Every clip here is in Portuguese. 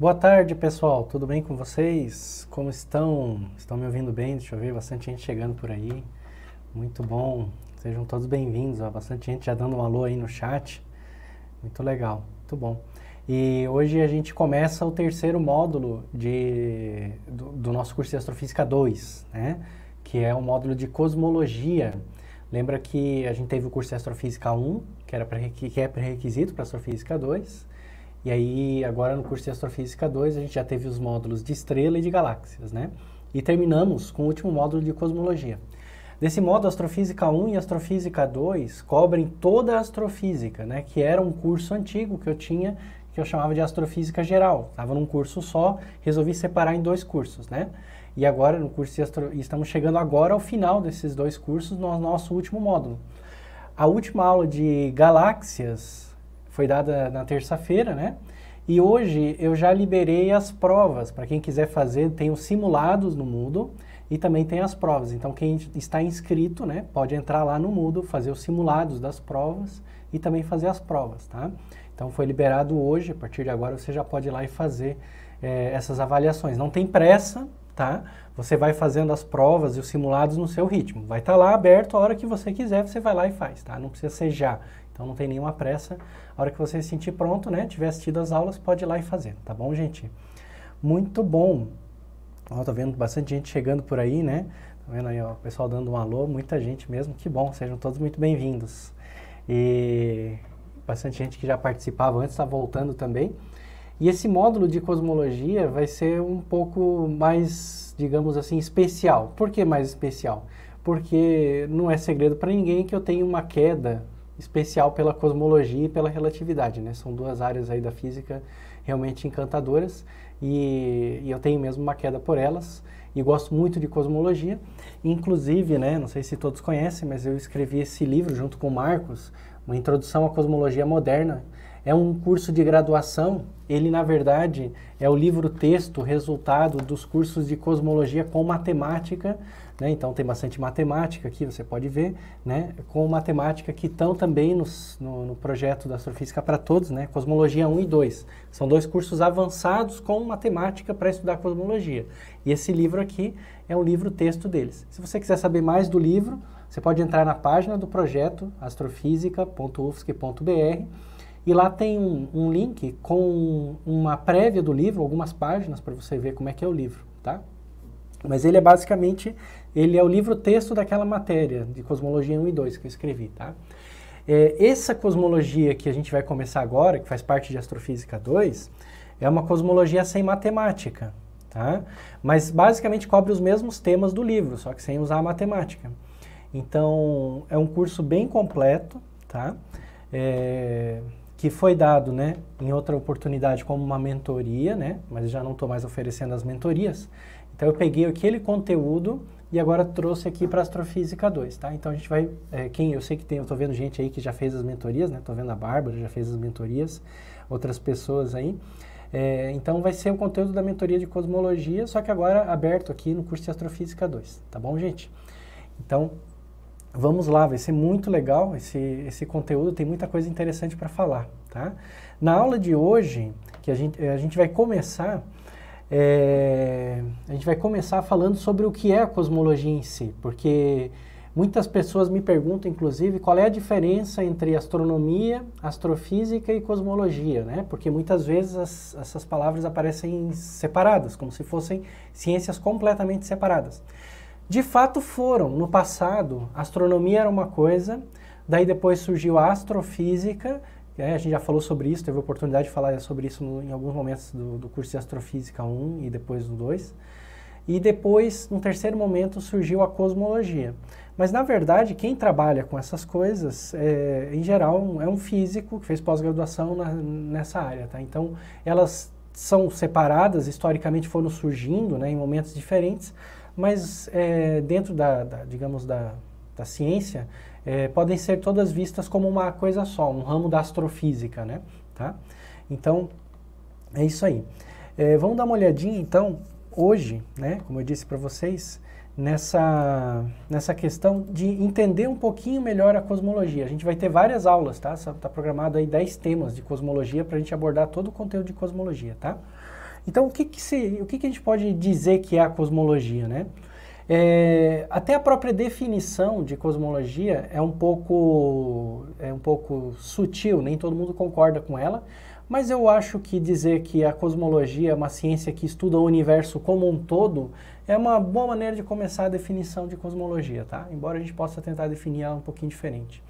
Boa tarde, pessoal. Tudo bem com vocês? Como estão? Estão me ouvindo bem? Deixa eu ver, bastante gente chegando por aí. Muito bom. Sejam todos bem-vindos. Bastante gente já dando um alô aí no chat. Muito legal. Muito bom. E hoje a gente começa o terceiro módulo de, do, do nosso curso de Astrofísica 2, né? Que é o módulo de Cosmologia. Lembra que a gente teve o curso de Astrofísica 1, que, era pré, que é pré-requisito para Astrofísica 2. E aí, agora no curso de Astrofísica 2, a gente já teve os módulos de estrela e de galáxias, né? E terminamos com o último módulo de cosmologia. Desse modo, Astrofísica 1 e Astrofísica 2 cobrem toda a astrofísica, né? Que era um curso antigo que eu tinha, que eu chamava de Astrofísica Geral. Estava num curso só, resolvi separar em dois cursos, né? E agora, no curso de astro... estamos chegando agora ao final desses dois cursos, no nosso último módulo. A última aula de galáxias foi dada na terça-feira, né? E hoje eu já liberei as provas. Para quem quiser fazer, tem os simulados no Moodle e também tem as provas. Então, quem está inscrito, né, pode entrar lá no Moodle, fazer os simulados das provas e também fazer as provas, tá? Então, foi liberado hoje. A partir de agora, você já pode ir lá e fazer é, essas avaliações. Não tem pressa, tá? Você vai fazendo as provas e os simulados no seu ritmo. Vai estar tá lá aberto a hora que você quiser, você vai lá e faz, tá? Não precisa ser já. Então não tem nenhuma pressa. A hora que você se sentir pronto, né, tiver assistido as aulas, pode ir lá e fazer, tá bom, gente? Muito bom. Ó, tô vendo bastante gente chegando por aí, né? Tá vendo aí ó, o pessoal dando um alô, muita gente mesmo. Que bom, sejam todos muito bem-vindos. E bastante gente que já participava antes está voltando também. E esse módulo de cosmologia vai ser um pouco mais, digamos assim, especial. Por que mais especial? Porque não é segredo para ninguém que eu tenho uma queda especial pela cosmologia e pela relatividade, né? São duas áreas aí da física realmente encantadoras e, e eu tenho mesmo uma queda por elas e gosto muito de cosmologia. Inclusive, né, não sei se todos conhecem, mas eu escrevi esse livro junto com o Marcos, uma introdução à cosmologia moderna. É um curso de graduação, ele na verdade é o livro texto resultado dos cursos de cosmologia com matemática né? Então tem bastante matemática aqui, você pode ver, né? com matemática que estão também nos, no, no, projeto da Astrofísica para Todos, né? Cosmologia 1 e 2. São dois cursos avançados com matemática para estudar cosmologia. E esse livro aqui é um livro texto deles. Se você quiser saber mais do livro, você pode entrar na página do projeto astrofísica.ufsc.br e lá tem um, um link com uma prévia do livro, algumas páginas para você ver como é que é o livro, tá? Mas ele é basicamente ele é o livro-texto daquela matéria de Cosmologia 1 e 2 que eu escrevi, tá? É, essa cosmologia que a gente vai começar agora, que faz parte de Astrofísica 2, é uma cosmologia sem matemática, tá? Mas basicamente cobre os mesmos temas do livro, só que sem usar a matemática. Então, é um curso bem completo, tá? É, que foi dado, né, em outra oportunidade como uma mentoria, né, mas já não estou mais oferecendo as mentorias. Então eu peguei aquele conteúdo e agora trouxe aqui para astrofísica 2, tá? Então a gente vai, é, quem eu sei que tem, eu tô vendo gente aí que já fez as mentorias, né? Tô vendo a Bárbara já fez as mentorias, outras pessoas aí. É, então vai ser o conteúdo da mentoria de cosmologia, só que agora aberto aqui no curso de astrofísica 2, tá bom, gente? Então vamos lá, vai ser muito legal esse esse conteúdo, tem muita coisa interessante para falar, tá? Na aula de hoje, que a gente a gente vai começar é, a gente vai começar falando sobre o que é a cosmologia em si, porque muitas pessoas me perguntam, inclusive, qual é a diferença entre astronomia, astrofísica e cosmologia, né? Porque muitas vezes as, essas palavras aparecem separadas, como se fossem ciências completamente separadas. De fato foram, no passado, astronomia era uma coisa, daí depois surgiu a astrofísica, a gente já falou sobre isso, teve a oportunidade de falar sobre isso no, em alguns momentos do, do, curso de Astrofísica 1 e depois do 2. E depois, no terceiro momento, surgiu a cosmologia. Mas, na verdade, quem trabalha com essas coisas, é, em geral, é um físico que fez pós-graduação nessa área. Tá? Então, elas são separadas, historicamente foram surgindo né, em momentos diferentes, mas é, dentro da, da, digamos, da, da ciência, é, podem ser todas vistas como uma coisa só, um ramo da astrofísica, né? Tá? Então, é isso aí. É, vamos dar uma olhadinha, então, hoje, né, como eu disse para vocês, nessa, nessa questão de entender um pouquinho melhor a cosmologia. A gente vai ter várias aulas, tá? Está programado aí 10 temas de cosmologia para a gente abordar todo o conteúdo de cosmologia, tá? Então, o que que, se, o que, que a gente pode dizer que é a cosmologia, né? É, até a própria definição de cosmologia é um pouco é um pouco sutil, nem todo mundo concorda com ela, mas eu acho que dizer que a cosmologia é uma ciência que estuda o universo como um todo é uma boa maneira de começar a definição de cosmologia, tá? Embora a gente possa tentar definir ela um pouquinho diferente.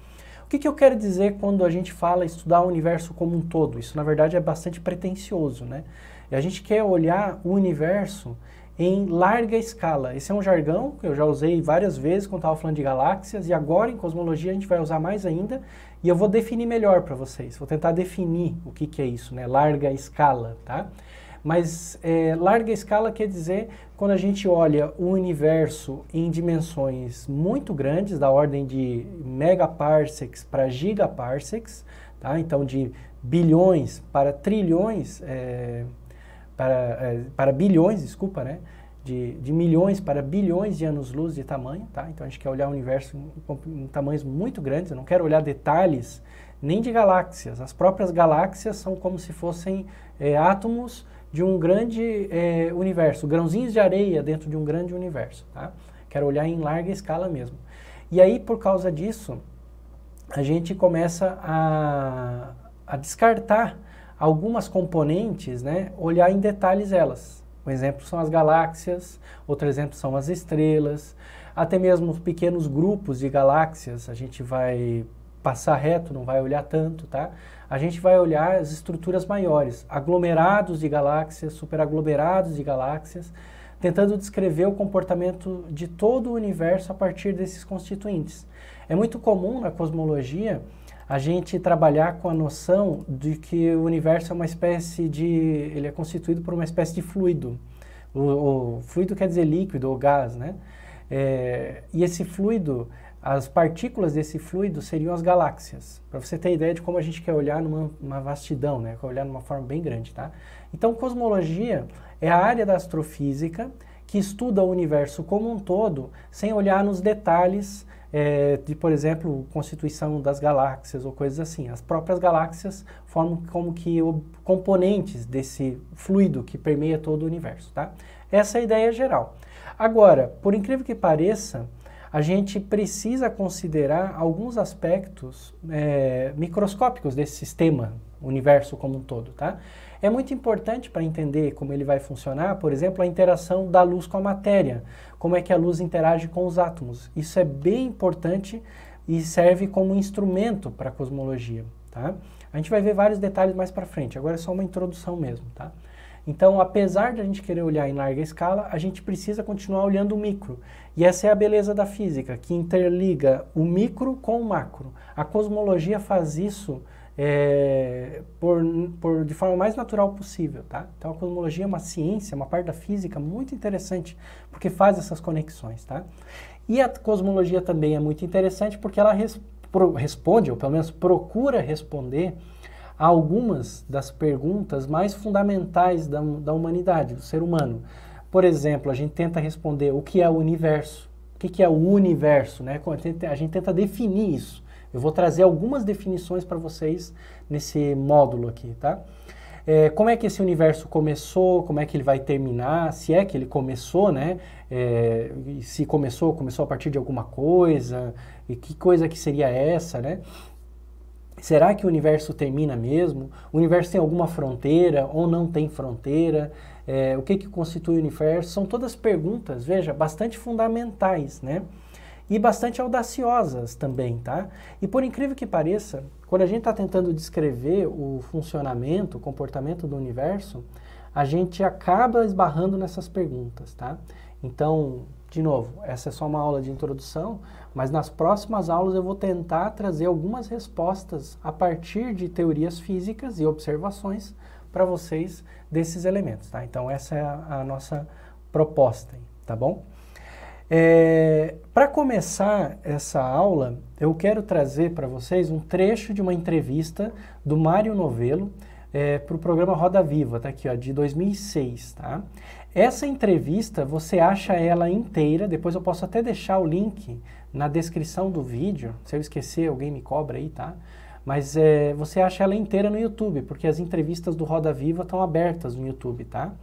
O que, que eu quero dizer quando a gente fala estudar o universo como um todo? Isso, na verdade, é bastante pretensioso, né? E a gente quer olhar o universo em larga escala. Esse é um jargão que eu já usei várias vezes quando estava falando de galáxias, e agora em cosmologia a gente vai usar mais ainda, e eu vou definir melhor para vocês. Vou tentar definir o que, que é isso, né? Larga escala, tá? Mas é, larga escala quer dizer quando a gente olha o universo em dimensões muito grandes, da ordem de megaparsecs para gigaparsecs, tá? Então de bilhões para trilhões. É, para, é, para bilhões, desculpa, né? De, de milhões para bilhões de anos-luz de tamanho, tá? Então a gente quer olhar o universo em, em tamanhos muito grandes, eu não quero olhar detalhes nem de galáxias. As próprias galáxias são como se fossem é, átomos de um grande é, universo, grãozinhos de areia dentro de um grande universo. Tá? Quero olhar em larga escala mesmo. E aí, por causa disso, a gente começa a, a descartar algumas componentes, né, olhar em detalhes elas. Um exemplo são as galáxias, outro exemplo são as estrelas, até mesmo pequenos grupos de galáxias, a gente vai passar reto, não vai olhar tanto, tá? A gente vai olhar as estruturas maiores, aglomerados de galáxias, superaglomerados de galáxias, tentando descrever o comportamento de todo o universo a partir desses constituintes. É muito comum na cosmologia a gente trabalhar com a noção de que o universo é uma espécie de. ele é constituído por uma espécie de fluido. O, o fluido quer dizer líquido ou gás, né? É, e esse fluido, as partículas desse fluido seriam as galáxias. Para você ter ideia de como a gente quer olhar numa vastidão, né? Quer olhar numa forma bem grande, tá? Então, cosmologia é a área da astrofísica que estuda o universo como um todo, sem olhar nos detalhes é, de, por exemplo, constituição das galáxias ou coisas assim. As próprias galáxias formam como que componentes desse fluido que permeia todo o universo, tá? Essa é a ideia geral. Agora, por incrível que pareça, a gente precisa considerar alguns aspectos é, microscópicos desse sistema, universo como um todo, tá? é muito importante para entender como ele vai funcionar, por exemplo, a interação da luz com a matéria, como é que a luz interage com os átomos. Isso é bem importante e serve como instrumento para a cosmologia, tá? A gente vai ver vários detalhes mais para frente, agora é só uma introdução mesmo, tá? Então, apesar de a gente querer olhar em larga escala, a gente precisa continuar olhando o micro. E essa é a beleza da física, que interliga o micro com o macro. A cosmologia faz isso é, por, por, de forma mais natural possível, tá? Então a cosmologia é uma ciência, uma parte da física muito interessante, porque faz essas conexões, tá? E a cosmologia também é muito interessante porque ela res, pro, responde, ou pelo menos procura responder, a algumas das perguntas mais fundamentais da, da humanidade, do ser humano. Por exemplo, a gente tenta responder o que é o universo, o que, que é o universo, né? A gente tenta definir isso. Eu vou trazer algumas definições para vocês nesse módulo aqui, tá? É, como é que esse universo começou, como é que ele vai terminar, se é que ele começou, né? É, se começou, começou a partir de alguma coisa, e que coisa que seria essa, né? Será que o universo termina mesmo? O universo tem alguma fronteira ou não tem fronteira? É, o que, que constitui o universo? São todas perguntas, veja, bastante fundamentais, né? e bastante audaciosas também, tá? E por incrível que pareça, quando a gente está tentando descrever o funcionamento, o comportamento do universo, a gente acaba esbarrando nessas perguntas, tá? Então, de novo, essa é só uma aula de introdução, mas nas próximas aulas eu vou tentar trazer algumas respostas a partir de teorias físicas e observações para vocês desses elementos, tá? Então, essa é a, nossa proposta, tá bom? É, para começar essa aula, eu quero trazer para vocês um trecho de uma entrevista do Mário Novelo é, para o programa Roda Viva, tá aqui, ó, de 2006, tá? Essa entrevista, você acha ela inteira, depois eu posso até deixar o link na descrição do vídeo, se eu esquecer, alguém me cobra aí, tá? Mas é, você acha ela inteira no YouTube, porque as entrevistas do Roda Viva estão abertas no YouTube, tá?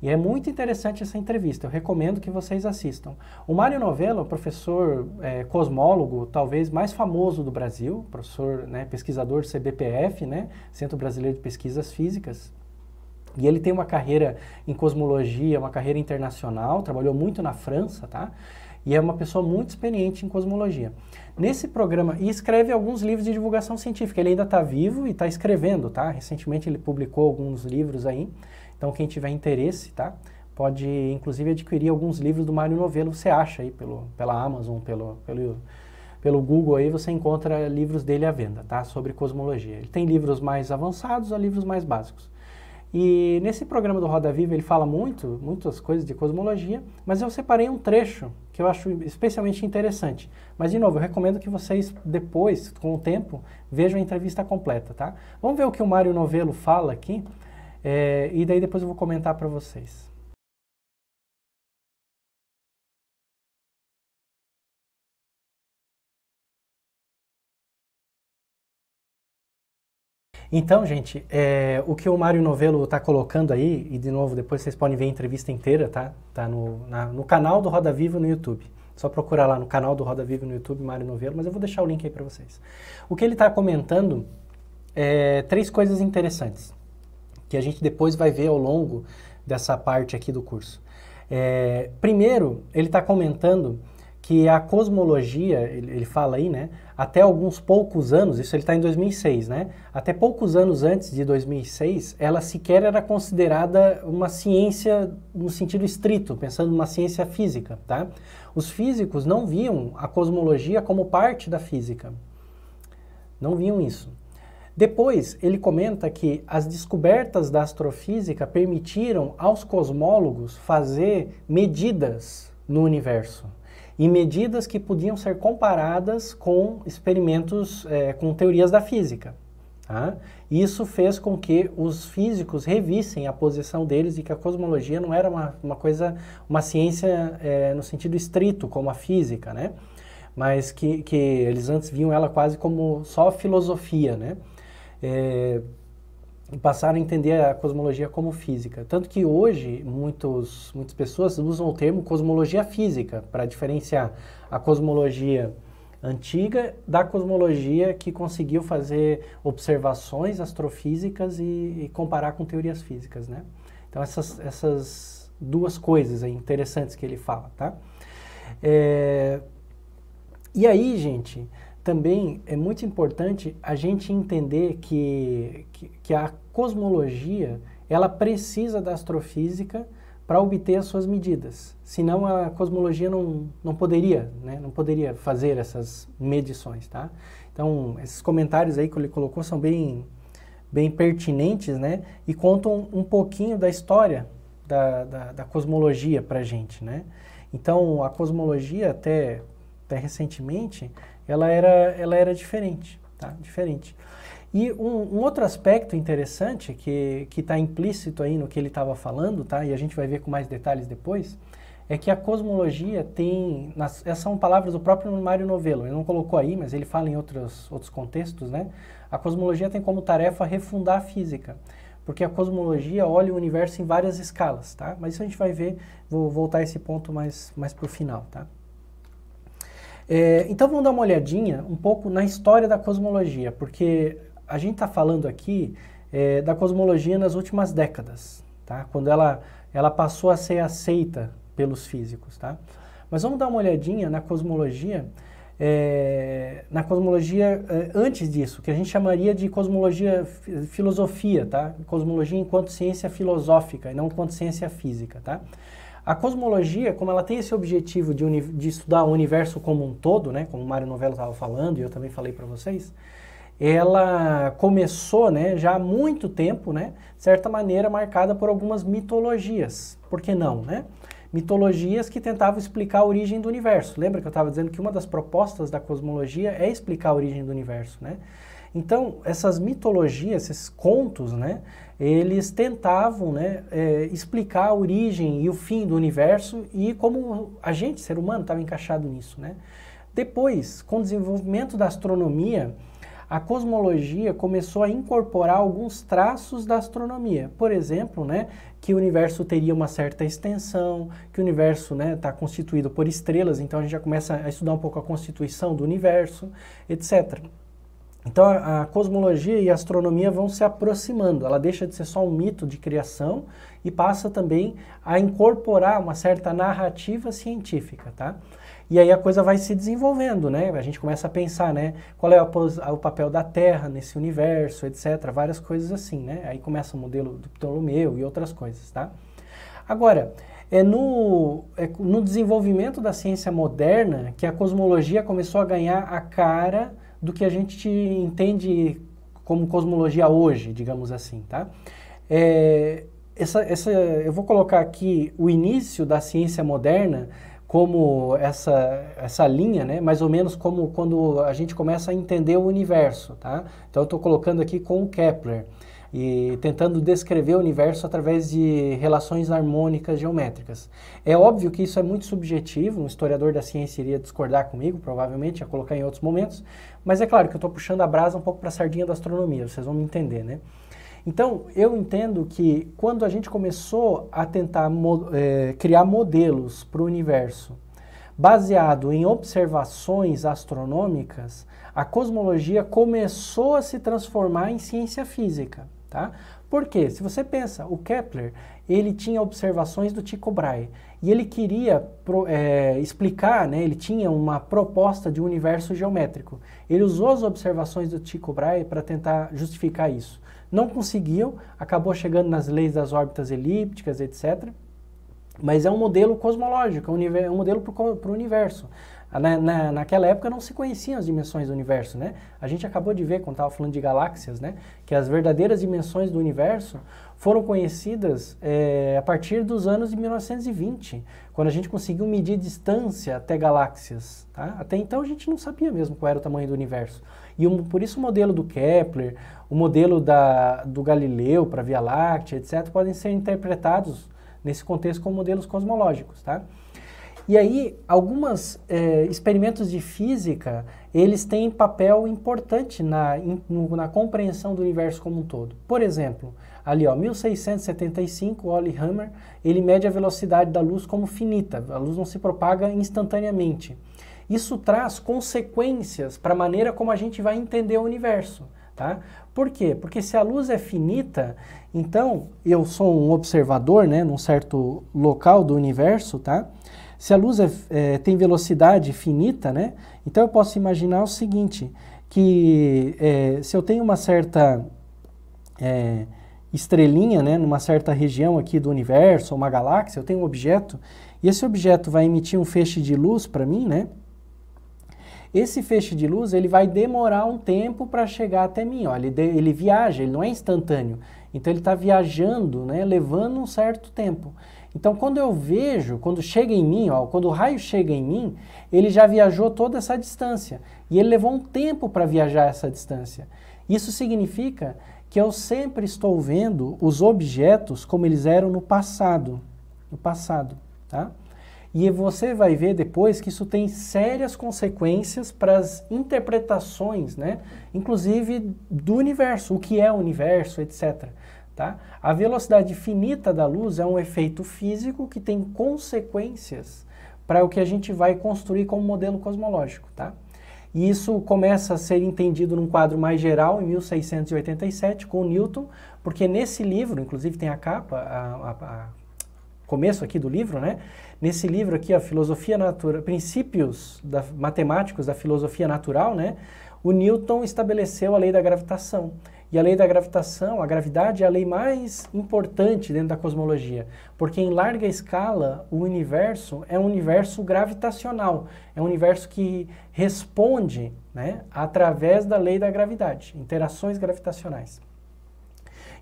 E é muito interessante essa entrevista, eu recomendo que vocês assistam. O Mário Novello, professor é, cosmólogo, talvez mais famoso do Brasil, professor, né, pesquisador CBPF, né, Centro Brasileiro de Pesquisas Físicas, e ele tem uma carreira em cosmologia, uma carreira internacional, trabalhou muito na França, tá? E é uma pessoa muito experiente em cosmologia. Nesse programa, e escreve alguns livros de divulgação científica, ele ainda está vivo e está escrevendo, tá? Recentemente ele publicou alguns livros aí. Então quem tiver interesse, tá? Pode inclusive adquirir alguns livros do Mário Novelo, você acha aí pelo, pela Amazon, pelo, pelo, pelo Google aí você encontra livros dele à venda, tá? Sobre cosmologia. Ele tem livros mais avançados ou livros mais básicos. E nesse programa do Roda Viva ele fala muito, muitas coisas de cosmologia, mas eu separei um trecho que eu acho especialmente interessante. Mas de novo, eu recomendo que vocês depois, com o tempo, vejam a entrevista completa, tá? Vamos ver o que o Mário Novelo fala aqui é, e daí depois eu vou comentar para vocês. Então, gente, é, o que o Mário Novelo está colocando aí, e de novo, depois vocês podem ver a entrevista inteira, tá? Tá no, na, no canal do Roda Viva no YouTube. Só procurar lá no canal do Roda Viva no YouTube, Mário Novelo, mas eu vou deixar o link aí para vocês. O que ele está comentando é três coisas interessantes que a gente depois vai ver ao longo dessa parte aqui do curso. É, primeiro, ele está comentando que a cosmologia, ele, ele, fala aí, né? Até alguns poucos anos, isso ele está em 2006, né? Até poucos anos antes de 2006, ela sequer era considerada uma ciência no sentido estrito, pensando numa ciência física, tá? Os físicos não viam a cosmologia como parte da física. Não viam isso. Depois, ele comenta que as descobertas da astrofísica permitiram aos cosmólogos fazer medidas no universo e medidas que podiam ser comparadas com experimentos, é, com teorias da física. Tá? Isso fez com que os físicos revissem a posição deles de que a cosmologia não era uma, uma coisa, uma ciência é, no sentido estrito, como a física, né? mas que, que eles antes viam ela quase como só filosofia, né? é, passaram a entender a cosmologia como física. Tanto que hoje muitos, muitas pessoas usam o termo cosmologia física para diferenciar a cosmologia antiga da cosmologia que conseguiu fazer observações astrofísicas e, e comparar com teorias físicas, né? Então essas, essas duas coisas aí interessantes que ele fala, tá? É, e aí, gente, também é muito importante a gente entender que, que, que a cosmologia ela precisa da astrofísica para obter as suas medidas. Senão a cosmologia não, não poderia, né? não poderia fazer essas medições, tá? Então, esses comentários aí que ele colocou são bem, bem pertinentes, né? E contam um pouquinho da história da, da, da cosmologia para a gente, né? Então, a cosmologia até, até recentemente, ela era, ela era diferente, tá? Diferente. E um, um outro aspecto interessante que está implícito aí no que ele estava falando, tá? E a gente vai ver com mais detalhes depois, é que a cosmologia tem, nas, essas são palavras do próprio Mário Novello, ele não colocou aí, mas ele fala em outros, outros contextos, né? A cosmologia tem como tarefa refundar a física porque a cosmologia olha o universo em várias escalas, tá? Mas isso a gente vai ver, vou voltar a esse ponto mais, mais para o final, tá? É, então vamos dar uma olhadinha um pouco na história da cosmologia, porque a gente está falando aqui é, da cosmologia nas últimas décadas, tá? quando ela, ela passou a ser aceita pelos físicos. Tá? Mas vamos dar uma olhadinha na cosmologia é, na cosmologia é, antes disso, que a gente chamaria de cosmologia filosofia, tá? Cosmologia enquanto ciência filosófica e não enquanto ciência física, tá? A cosmologia, como ela tem esse objetivo de, de estudar o universo como um todo, né, como o Mário Novello estava falando e eu também falei para vocês, ela começou né, já há muito tempo, né, de certa maneira marcada por algumas mitologias. Por que não? Né? Mitologias que tentavam explicar a origem do universo. Lembra que eu estava dizendo que uma das propostas da cosmologia é explicar a origem do universo. Né? Então, essas mitologias, esses contos, né, eles tentavam né, é, explicar a origem e o fim do universo e como a gente, ser humano, estava encaixado nisso. Né? Depois, com o desenvolvimento da astronomia, a cosmologia começou a incorporar alguns traços da astronomia. Por exemplo, né, que o universo teria uma certa extensão, que o universo está né, tá constituído por estrelas, então a gente já começa a estudar um pouco a constituição do universo, etc. Então a, cosmologia e a astronomia vão se aproximando, ela deixa de ser só um mito de criação e passa também a incorporar uma certa narrativa científica, tá? E aí a coisa vai se desenvolvendo, né? A gente começa a pensar, né? Qual é o, o papel da Terra nesse universo, etc. Várias coisas assim, né? Aí começa o modelo do Ptolomeu e outras coisas, tá? Agora, é no, é no desenvolvimento da ciência moderna que a cosmologia começou a ganhar a cara do que a gente entende como cosmologia hoje, digamos assim, tá? É, essa, essa, eu vou colocar aqui o início da ciência moderna como essa, essa linha, né? mais ou menos como quando a gente começa a entender o universo. Tá? Então, eu estou colocando aqui com o Kepler e tentando descrever o universo através de relações harmônicas geométricas. É óbvio que isso é muito subjetivo, um historiador da ciência iria discordar comigo, provavelmente, ia colocar em outros momentos, mas é claro que eu estou puxando a brasa um pouco para a sardinha da astronomia, vocês vão me entender, né? Então, eu entendo que quando a gente começou a tentar mo é, criar modelos para o universo baseado em observações astronômicas, a cosmologia começou a se transformar em ciência física. Tá? Porque se você pensa, o Kepler ele tinha observações do Tycho Brahe e ele queria pro, é, explicar, né, ele tinha uma proposta de um universo geométrico. Ele usou as observações do Tycho Brahe para tentar justificar isso. Não conseguiu. acabou chegando nas leis das órbitas elípticas, etc. Mas é um modelo cosmológico, é um é modelo para o universo. Na, na, naquela época não se conheciam as dimensões do universo, né? A gente acabou de ver, quando estava falando de galáxias, né? Que as verdadeiras dimensões do universo foram conhecidas é, a partir dos anos de 1920, quando a gente conseguiu medir distância até galáxias, tá? Até então a gente não sabia mesmo qual era o tamanho do universo. E por isso o modelo do Kepler, o modelo da, do Galileu para a Via Láctea, etc., podem ser interpretados nesse contexto como modelos cosmológicos, tá? E aí, alguns é, experimentos de física, eles têm papel importante na, in, na compreensão do universo como um todo. Por exemplo, ali ó, 1675, Olli Hammer, ele mede a velocidade da luz como finita, a luz não se propaga instantaneamente. Isso traz consequências para a maneira como a gente vai entender o universo. Tá? Por quê? Porque se a luz é finita, então eu sou um observador, né, num certo local do universo, tá? Se a luz é, é, tem velocidade finita, né? Então eu posso imaginar o seguinte, que é, se eu tenho uma certa é, estrelinha, né, numa certa região aqui do universo, uma galáxia, eu tenho um objeto, e esse objeto vai emitir um feixe de luz para mim, né? Esse feixe de luz ele vai demorar um tempo para chegar até mim. Ó, ele, de, ele viaja, ele não é instantâneo. Então ele está viajando, né, levando um certo tempo. Então, quando eu vejo, quando chega em mim, ó, quando o raio chega em mim, ele já viajou toda essa distância. E ele levou um tempo para viajar essa distância. Isso significa que eu sempre estou vendo os objetos como eles eram no passado. No passado, tá? E você vai ver depois que isso tem sérias consequências para as interpretações, né? Inclusive do universo, o que é o universo, etc. Tá? A velocidade finita da luz é um efeito físico que tem consequências para o que a gente vai construir como modelo cosmológico. Tá? E isso começa a ser entendido num quadro mais geral, em 1687, com Newton, porque nesse livro, inclusive tem a capa, a, a, a começo aqui do livro, né? Nesse livro aqui, a Filosofia Natural, Princípios da, Matemáticos da Filosofia Natural, né? O Newton estabeleceu a lei da gravitação. E a lei da gravitação, a gravidade é a lei mais importante dentro da cosmologia, porque em larga escala o universo é um universo gravitacional, é um universo que responde né, através da lei da gravidade, interações gravitacionais.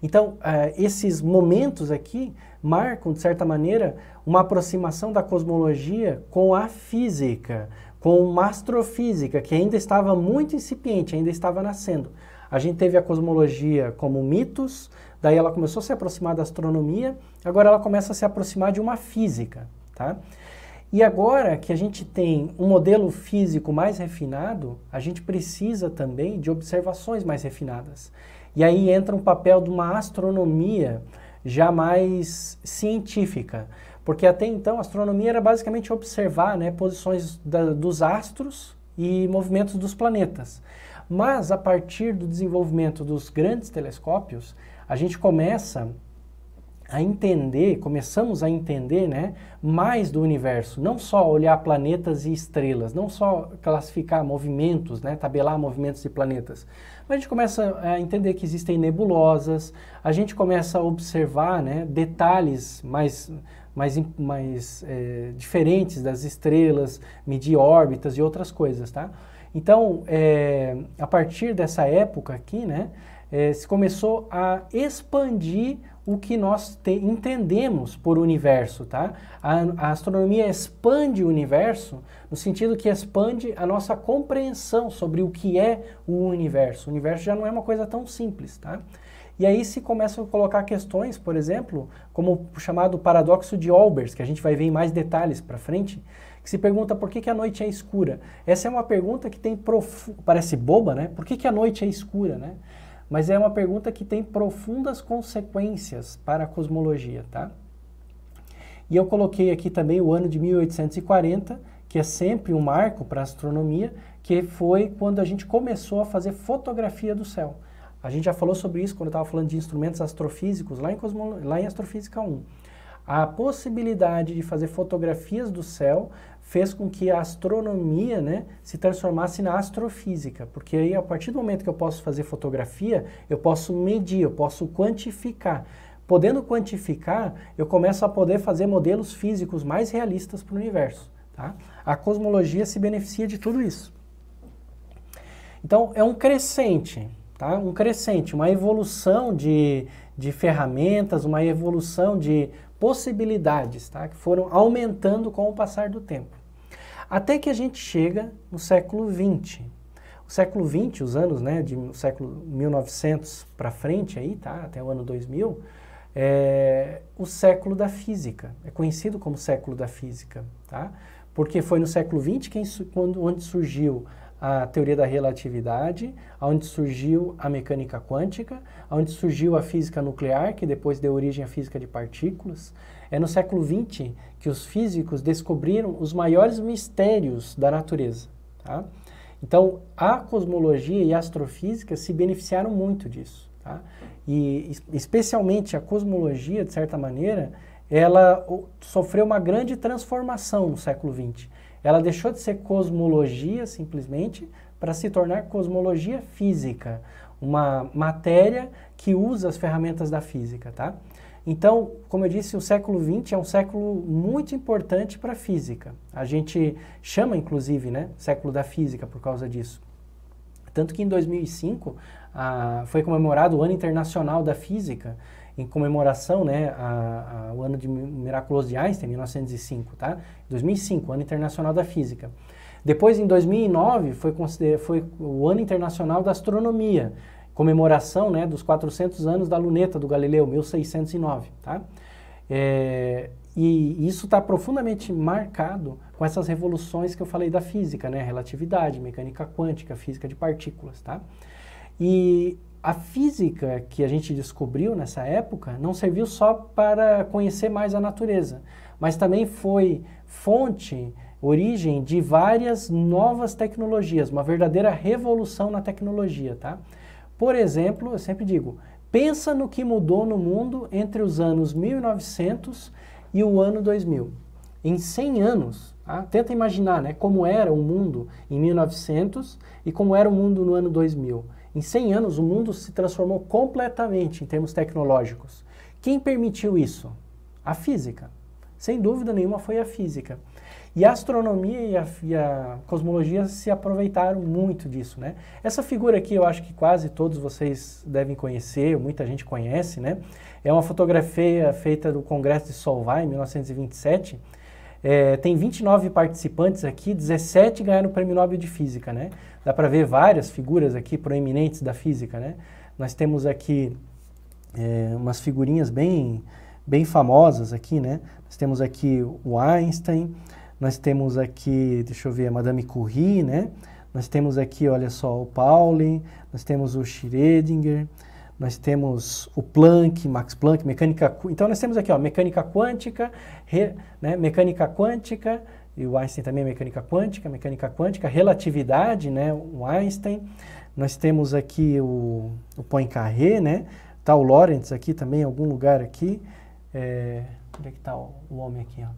Então, eh, esses momentos aqui marcam, de certa maneira, uma aproximação da cosmologia com a física, com uma astrofísica que ainda estava muito incipiente, ainda estava nascendo. A gente teve a cosmologia como mitos, daí ela começou a se aproximar da astronomia, agora ela começa a se aproximar de uma física, tá? E agora que a gente tem um modelo físico mais refinado, a gente precisa também de observações mais refinadas. E aí entra um papel de uma astronomia já mais científica, porque até então a astronomia era basicamente observar né, posições da, dos astros e movimentos dos planetas. Mas a partir do desenvolvimento dos grandes telescópios, a gente começa a entender, começamos a entender né, mais do universo, não só olhar planetas e estrelas, não só classificar movimentos, né, tabelar movimentos de planetas, mas a gente começa a entender que existem nebulosas, a gente começa a observar né, detalhes mais, mais, mais é, diferentes das estrelas, medir órbitas e outras coisas, tá? Então, é, a partir dessa época aqui, né, é, se começou a expandir o que nós te, entendemos por universo, tá? A, a, astronomia expande o universo no sentido que expande a nossa compreensão sobre o que é o universo. O universo já não é uma coisa tão simples, tá? E aí se começam a colocar questões, por exemplo, como o chamado paradoxo de Olbers, que a gente vai ver em mais detalhes para frente, que se pergunta por que, que a noite é escura. Essa é uma pergunta que tem prof... parece boba, né? Por que, que a noite é escura, né? Mas é uma pergunta que tem profundas consequências para a cosmologia, tá? E eu coloquei aqui também o ano de 1840, que é sempre um marco para a astronomia, que foi quando a gente começou a fazer fotografia do céu. A gente já falou sobre isso quando eu estava falando de instrumentos astrofísicos lá em, Cosmolo... lá em Astrofísica 1. A possibilidade de fazer fotografias do céu fez com que a astronomia né, se transformasse na astrofísica, porque aí a partir do momento que eu posso fazer fotografia, eu posso medir, eu posso quantificar. Podendo quantificar, eu começo a poder fazer modelos físicos mais realistas para o universo. Tá? A cosmologia se beneficia de tudo isso. Então, é um crescente, tá? um crescente, uma evolução de, de ferramentas, uma evolução de possibilidades tá? que foram aumentando com o passar do tempo. Até que a gente chega no século XX. O século XX, os anos né, de século 1900 para frente, aí, tá, até o ano 2000, é eh, o século da física. É conhecido como século da física, tá? porque foi no século XX quem, quando, onde surgiu a teoria da relatividade, onde surgiu a mecânica quântica, onde surgiu a física nuclear, que depois deu origem à física de partículas. É no século XX que os físicos descobriram os maiores mistérios da natureza. Tá? Então, a cosmologia e a astrofísica se beneficiaram muito disso. Tá? E especialmente a cosmologia, de certa maneira, ela sofreu uma grande transformação no século XX ela deixou de ser cosmologia simplesmente para se tornar cosmologia física, uma matéria que usa as ferramentas da física, tá? Então, como eu disse, o século XX é um século muito importante para a física. A gente chama, inclusive, né, século da física por causa disso. Tanto que em 2005 ah, foi comemorado o Ano Internacional da Física, em comemoração, né, o ano de miraculoso de Einstein, 1905, tá? 2005, ano internacional da física. Depois, em 2009, foi, foi o ano internacional da astronomia, comemoração, né, dos 400 anos da luneta do Galileu, 1609, tá? É, e isso está profundamente marcado com essas revoluções que eu falei da física, né? Relatividade, mecânica quântica, física de partículas, tá? E a física que a gente descobriu nessa época não serviu só para conhecer mais a natureza, mas também foi fonte, origem de várias novas tecnologias, uma verdadeira revolução na tecnologia, tá? Por exemplo, eu sempre digo, pensa no que mudou no mundo entre os anos 1900 e o ano 2000. Em 100 anos, tá? tenta imaginar né, como era o mundo em 1900 e como era o mundo no ano 2000 em 100 anos, o mundo se transformou completamente em termos tecnológicos. Quem permitiu isso? A física. Sem dúvida nenhuma foi a física. E a astronomia e a, e a, cosmologia se aproveitaram muito disso, né? Essa figura aqui eu acho que quase todos vocês devem conhecer, muita gente conhece, né? É uma fotografia feita do Congresso de Solvay, em 1927, é, tem 29 participantes aqui, 17 ganharam o Prêmio Nobel de Física, né? Dá para ver várias figuras aqui proeminentes da física, né? Nós temos aqui é, umas figurinhas bem, bem famosas aqui, né? Nós temos aqui o Einstein, nós temos aqui, deixa eu ver, a Madame Curie, né? Nós temos aqui, olha só, o Pauling, nós temos o Schrödinger, nós temos o Planck, Max Planck, mecânica. Então nós temos aqui ó, mecânica quântica, re, né, mecânica quântica, e o Einstein também é mecânica quântica, mecânica quântica, relatividade, né, o Einstein. Nós temos aqui o, o Poincaré, né? Tá o Lorentz aqui também, em algum lugar aqui. É, onde é que está o, o, homem aqui, ó?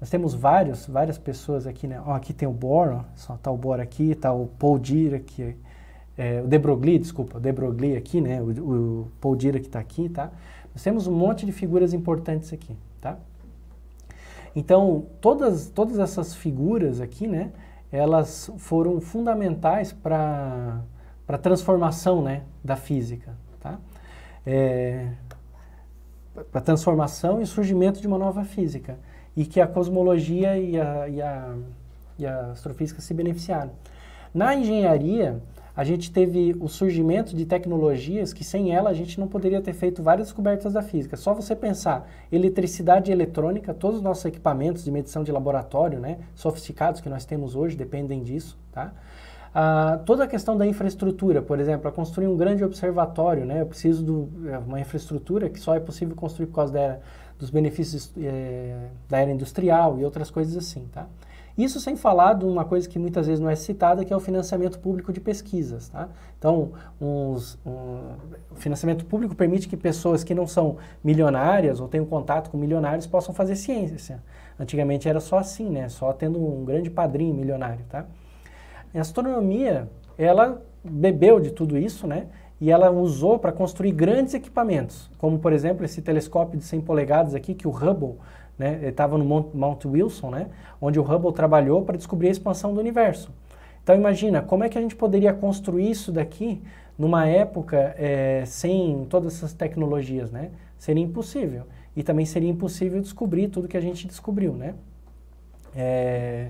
Nós temos vários, várias pessoas aqui, né? Ó, aqui tem o Bohr, ó, só tá o Bohr aqui, tá o Paul Dirac, é, o De Broglie, desculpa, o De Broglie aqui, né, o, o Paul Dirac está aqui, tá? Nós temos um monte de figuras importantes aqui, tá? Então, todas, todas essas figuras aqui, né, elas foram fundamentais para a transformação, né, da física, tá? É, para a transformação e surgimento de uma nova física e que a cosmologia e a, e a, e a astrofísica se beneficiaram. Na engenharia, a gente teve o surgimento de tecnologias que sem ela a gente não poderia ter feito várias descobertas da física. Só você pensar, eletricidade e eletrônica, todos os nossos equipamentos de medição de laboratório, né, sofisticados que nós temos hoje, dependem disso, tá? Ah, toda a questão da infraestrutura, por exemplo, a construir um grande observatório, né, eu preciso de é, uma infraestrutura que só é possível construir por causa da, dos benefícios é, da era industrial e outras coisas assim, tá? Isso sem falar de uma coisa que muitas vezes não é citada, que é o financiamento público de pesquisas. Tá? Então, uns, um, o financiamento público permite que pessoas que não são milionárias ou tenham contato com milionários possam fazer ciência. Antigamente era só assim, né? só tendo um grande padrinho milionário. Tá? A astronomia, ela bebeu de tudo isso, né? e ela usou para construir grandes equipamentos, como por exemplo esse telescópio de 100 polegadas aqui que o Hubble né? Ele estava no Mount Wilson, né? Onde o Hubble trabalhou para descobrir a expansão do universo. Então imagina, como é que a gente poderia construir isso daqui numa época é, sem todas essas tecnologias, né? Seria impossível. E também seria impossível descobrir tudo que a gente descobriu, né? É,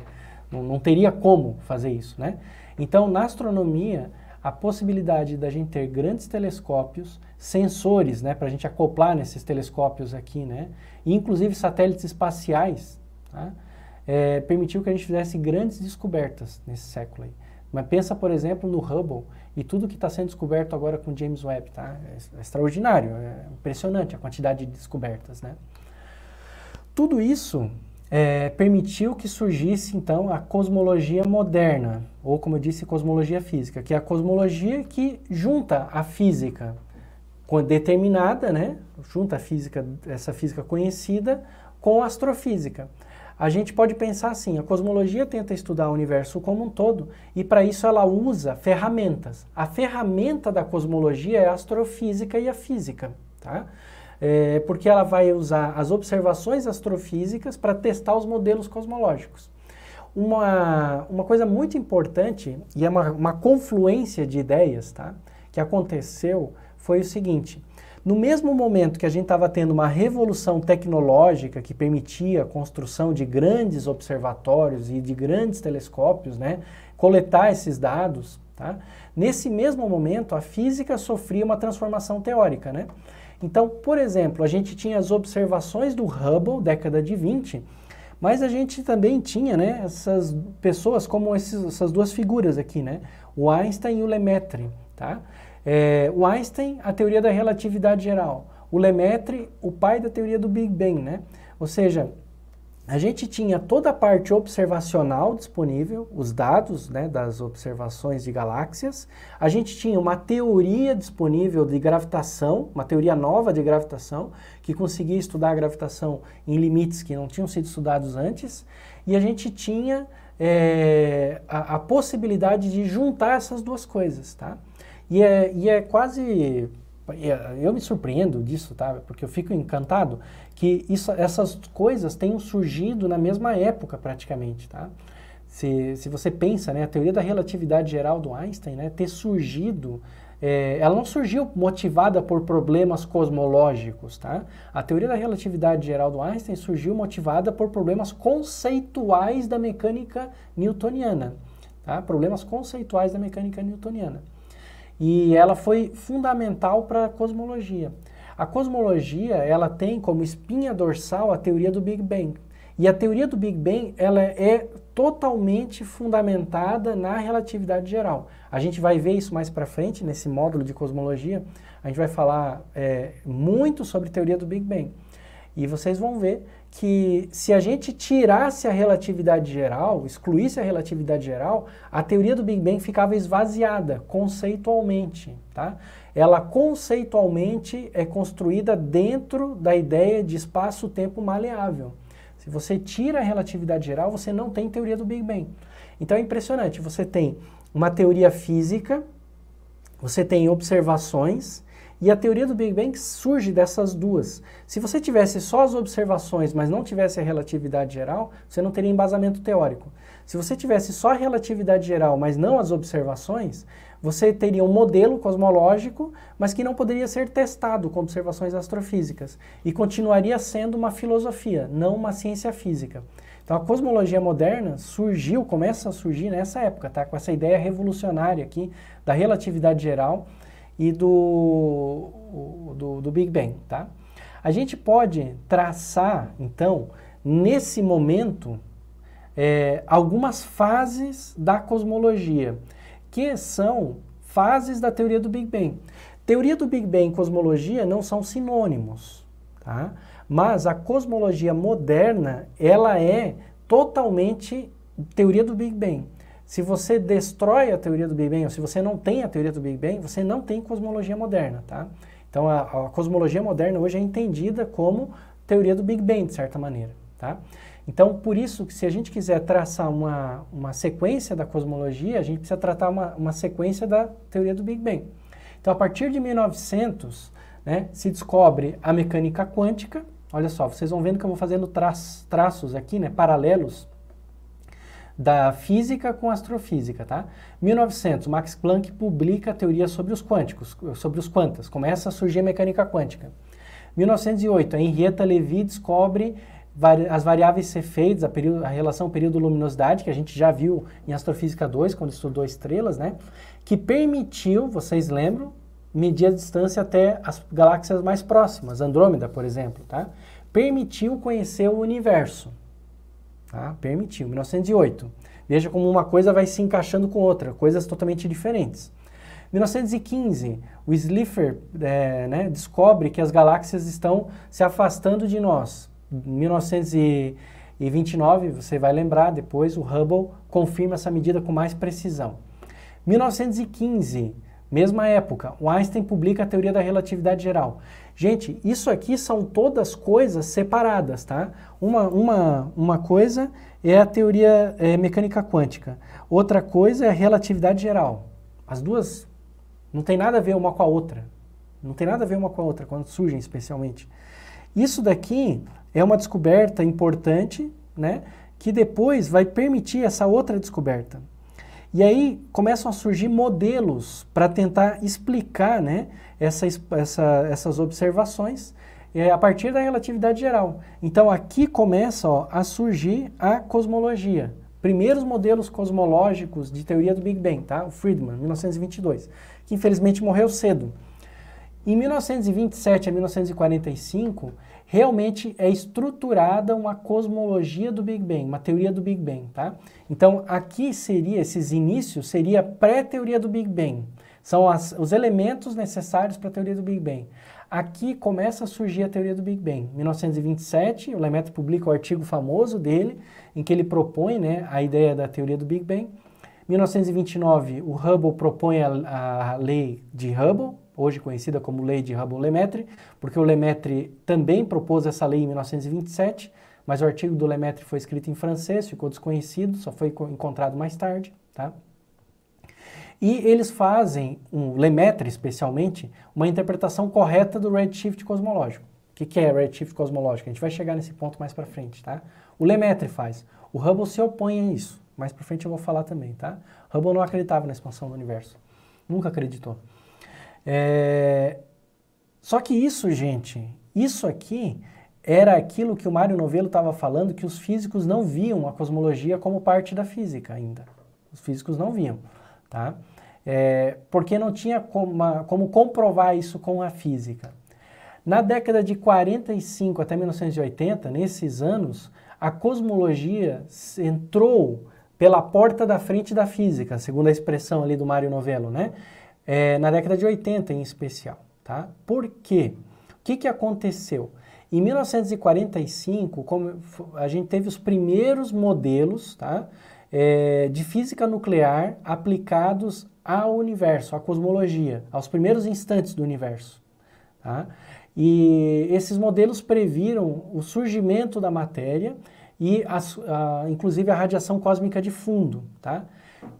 não, não teria como fazer isso, né? Então, na astronomia, a possibilidade da gente ter grandes telescópios sensores né, para a gente acoplar nesses telescópios aqui, né? E, inclusive satélites espaciais, tá? é, permitiu que a gente fizesse grandes descobertas nesse século aí. Mas pensa, por exemplo, no Hubble e tudo que está sendo descoberto agora com James Webb, tá? É, é extraordinário, é impressionante a quantidade de descobertas, né? Tudo isso é, permitiu que surgisse, então, a cosmologia moderna, ou como eu disse, cosmologia física, que é a cosmologia que junta a física, determinada, né? Junta a física, essa física conhecida com a astrofísica. A gente pode pensar assim, a cosmologia tenta estudar o universo como um todo e para isso ela usa ferramentas. A ferramenta da cosmologia é a astrofísica e a física, tá? É, porque ela vai usar as observações astrofísicas para testar os modelos cosmológicos. Uma, uma coisa muito importante, e é uma, uma confluência de ideias, tá? Que aconteceu foi o seguinte: no mesmo momento que a gente estava tendo uma revolução tecnológica que permitia a construção de grandes observatórios e de grandes telescópios, né, coletar esses dados, tá? nesse mesmo momento a física sofria uma transformação teórica. Né? Então, por exemplo, a gente tinha as observações do Hubble, década de 20, mas a gente também tinha né, essas pessoas como esses, essas duas figuras aqui, né? o Einstein e o Lemaitre. Tá? É, o Einstein, a teoria da relatividade geral. O Lemaitre, o pai da teoria do Big Bang, né? Ou seja, a gente tinha toda a parte observacional disponível, os dados né, das observações de galáxias, a gente tinha uma teoria disponível de gravitação, uma teoria nova de gravitação, que conseguia estudar a gravitação em limites que não tinham sido estudados antes, e a gente tinha é, a, a possibilidade de juntar essas duas coisas, tá? E é, e é quase. É, eu me surpreendo disso, tá? Porque eu fico encantado que isso, essas coisas tenham surgido na mesma época praticamente, tá? Se, se você pensa, né, a teoria da relatividade geral do Einstein, né, ter surgido é, ela não surgiu motivada por problemas cosmológicos, tá? A teoria da relatividade geral do Einstein surgiu motivada por problemas conceituais da mecânica newtoniana, tá? Problemas conceituais da mecânica newtoniana e ela foi fundamental para a cosmologia. A cosmologia, ela tem como espinha dorsal a teoria do Big Bang. E a teoria do Big Bang, ela é totalmente fundamentada na relatividade geral. A gente vai ver isso mais para frente, nesse módulo de cosmologia, a gente vai falar é, muito sobre teoria do Big Bang. E vocês vão ver que se a gente tirasse a relatividade geral, excluísse a relatividade geral, a teoria do Big Bang ficava esvaziada conceitualmente, tá? Ela conceitualmente é construída dentro da ideia de espaço-tempo maleável. Se você tira a relatividade geral, você não tem teoria do Big Bang. Então é impressionante, você tem uma teoria física, você tem observações, e a teoria do Big Bang surge dessas duas. Se você tivesse só as observações, mas não tivesse a relatividade geral, você não teria embasamento teórico. Se você tivesse só a relatividade geral, mas não as observações, você teria um modelo cosmológico, mas que não poderia ser testado com observações astrofísicas e continuaria sendo uma filosofia, não uma ciência física. Então a cosmologia moderna surgiu, começa a surgir nessa época, tá? Com essa ideia revolucionária aqui da relatividade geral e do, do, do Big Bang, tá? A gente pode traçar, então, nesse momento, é, algumas fases da cosmologia, que são fases da teoria do Big Bang. Teoria do Big Bang e cosmologia não são sinônimos, tá? mas a cosmologia moderna ela é totalmente teoria do Big Bang. Se você destrói a teoria do Big Bang, ou se você não tem a teoria do Big Bang, você não tem cosmologia moderna, tá? Então, a, a cosmologia moderna hoje é entendida como teoria do Big Bang, de certa maneira, tá? Então, por isso que se a gente quiser traçar uma, uma sequência da cosmologia, a gente precisa tratar uma, uma sequência da teoria do Big Bang. Então, a partir de 1900, né, se descobre a mecânica quântica. Olha só, vocês vão vendo que eu vou fazendo traços aqui, né, paralelos, da física com astrofísica, tá? 1900, Max Planck publica a teoria sobre os quânticos, sobre os quantas, começa a surgir a mecânica quântica. 1908, a Henrietta Levy descobre as variáveis Cepheides, a, período, a relação período-luminosidade, que a gente já viu em Astrofísica 2, quando estudou estrelas, né? Que permitiu, vocês lembram, medir a distância até as galáxias mais próximas, Andrômeda, por exemplo, tá? Permitiu conhecer o universo. Tá? Permitiu. 1908. Veja como uma coisa vai se encaixando com outra, coisas totalmente diferentes. 1915, o Slipher é, né, descobre que as galáxias estão se afastando de nós. 1929, você vai lembrar depois, o Hubble confirma essa medida com mais precisão. 1915, Mesma época, o Einstein publica a teoria da relatividade geral. Gente, isso aqui são todas coisas separadas, tá? Uma, uma, uma coisa é a teoria é, mecânica quântica, outra coisa é a relatividade geral. As duas não tem nada a ver uma com a outra. Não tem nada a ver uma com a outra, quando surgem especialmente. Isso daqui é uma descoberta importante, né? Que depois vai permitir essa outra descoberta. E aí começam a surgir modelos para tentar explicar né, essa, essa, essas observações é, a partir da relatividade geral. Então aqui começa ó, a surgir a cosmologia. Primeiros modelos cosmológicos de teoria do Big Bang, tá? O Friedman, 1922, que infelizmente morreu cedo. Em 1927 a 1945, realmente é estruturada uma cosmologia do Big Bang, uma teoria do Big Bang, tá? Então, aqui seria, esses inícios, seria pré-teoria do Big Bang. São as, os elementos necessários para a teoria do Big Bang. Aqui começa a surgir a teoria do Big Bang. Em 1927, o Lemaitre publica o artigo famoso dele, em que ele propõe né, a ideia da teoria do Big Bang. Em 1929, o Hubble propõe a, a lei de Hubble, hoje conhecida como Lei de Rabot-Lemaitre, porque o Lemaitre também propôs essa lei em 1927, mas o artigo do Lemaitre foi escrito em francês, ficou desconhecido, só foi encontrado mais tarde, tá? E eles fazem, um Lemaitre especialmente, uma interpretação correta do redshift cosmológico. O que, que é redshift cosmológico? A gente vai chegar nesse ponto mais para frente, tá? O Lemaitre faz. O Hubble se opõe a isso. Mais para frente eu vou falar também, tá? Hubble não acreditava na expansão do universo. Nunca acreditou. É... Só que isso, gente, isso aqui era aquilo que o Mário Novello estava falando, que os físicos não viam a cosmologia como parte da física ainda. Os físicos não viam, tá? É... porque não tinha como, como comprovar isso com a física. Na década de 45 até 1980, nesses anos, a cosmologia entrou pela porta da frente da física, segundo a expressão ali do Mário Novello, né? é, na década de 80 em especial. Tá? Por quê? O que, que aconteceu? Em 1945, como a gente teve os primeiros modelos tá, é, de física nuclear aplicados ao universo, à cosmologia, aos primeiros instantes do universo. Tá? E esses modelos previram o surgimento da matéria e, a, a, inclusive, a radiação cósmica de fundo. Tá?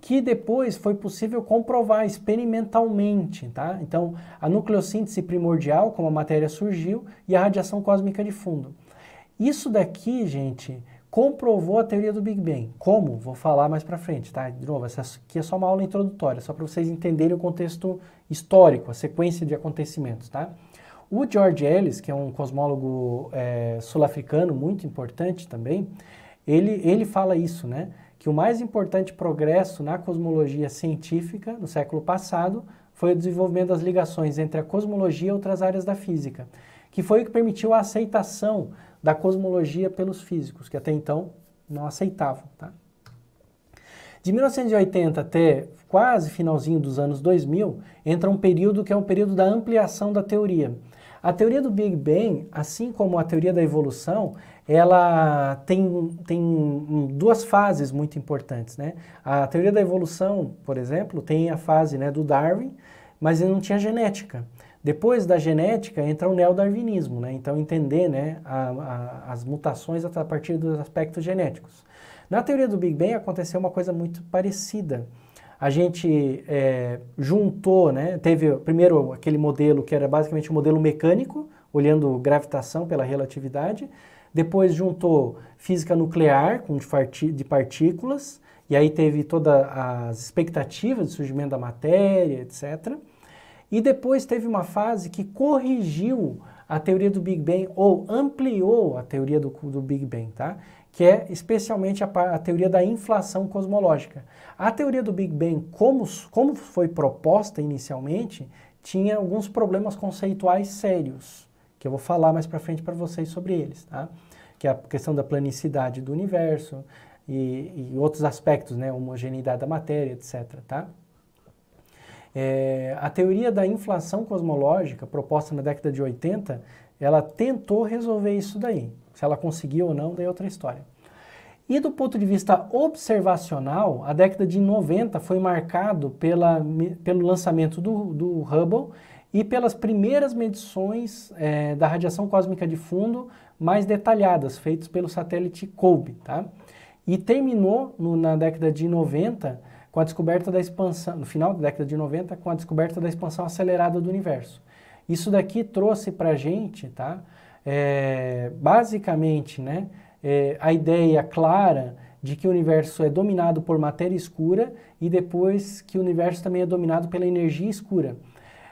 que depois foi possível comprovar experimentalmente, tá? Então, a nucleossíntese primordial, como a matéria surgiu, e a radiação cósmica de fundo. Isso daqui, gente, comprovou a teoria do Big Bang. Como? Vou falar mais para frente, tá? De novo, essa aqui é só uma aula introdutória, só para vocês entenderem o contexto histórico, a sequência de acontecimentos, tá? O George Ellis, que é um cosmólogo é, sul-africano muito importante também, ele, ele fala isso, né? que o mais importante progresso na cosmologia científica no século passado foi o desenvolvimento das ligações entre a cosmologia e outras áreas da física, que foi o que permitiu a aceitação da cosmologia pelos físicos, que até então não aceitavam. Tá? De 1980 até quase finalzinho dos anos 2000, entra um período que é um período da ampliação da teoria. A teoria do Big Bang, assim como a teoria da evolução, ela tem, tem duas fases muito importantes, né? A teoria da evolução, por exemplo, tem a fase né, do Darwin, mas ele não tinha genética. Depois da genética entra o neodarwinismo, né? Então entender né, a, a, as mutações a partir dos aspectos genéticos. Na teoria do Big Bang aconteceu uma coisa muito parecida a gente é, juntou, né, teve primeiro aquele modelo que era basicamente um modelo mecânico, olhando gravitação pela relatividade, depois juntou física nuclear com de partículas, e aí teve todas as expectativas de surgimento da matéria, etc. E depois teve uma fase que corrigiu a teoria do Big Bang ou ampliou a teoria do, do Big Bang, tá? que é especialmente a, a teoria da inflação cosmológica. A teoria do Big Bang, como, como foi proposta inicialmente, tinha alguns problemas conceituais sérios, que eu vou falar mais para frente para vocês sobre eles, tá? Que é a questão da planicidade do universo e, e outros aspectos, né? Homogeneidade da matéria, etc, tá? É, a teoria da inflação cosmológica, proposta na década de 80, ela tentou resolver isso daí. Se ela conseguiu ou não, daí é outra história. E do ponto de vista observacional, a década de 90 foi marcado pelo lançamento do, do Hubble e pelas primeiras medições é, da radiação cósmica de fundo mais detalhadas, feitas pelo satélite COBE. Tá? E terminou no, na década de 90 com a descoberta da expansão, no final da década de 90, com a descoberta da expansão acelerada do universo. Isso daqui trouxe para a gente, tá? é, basicamente, né, é, a ideia clara de que o universo é dominado por matéria escura e depois que o universo também é dominado pela energia escura.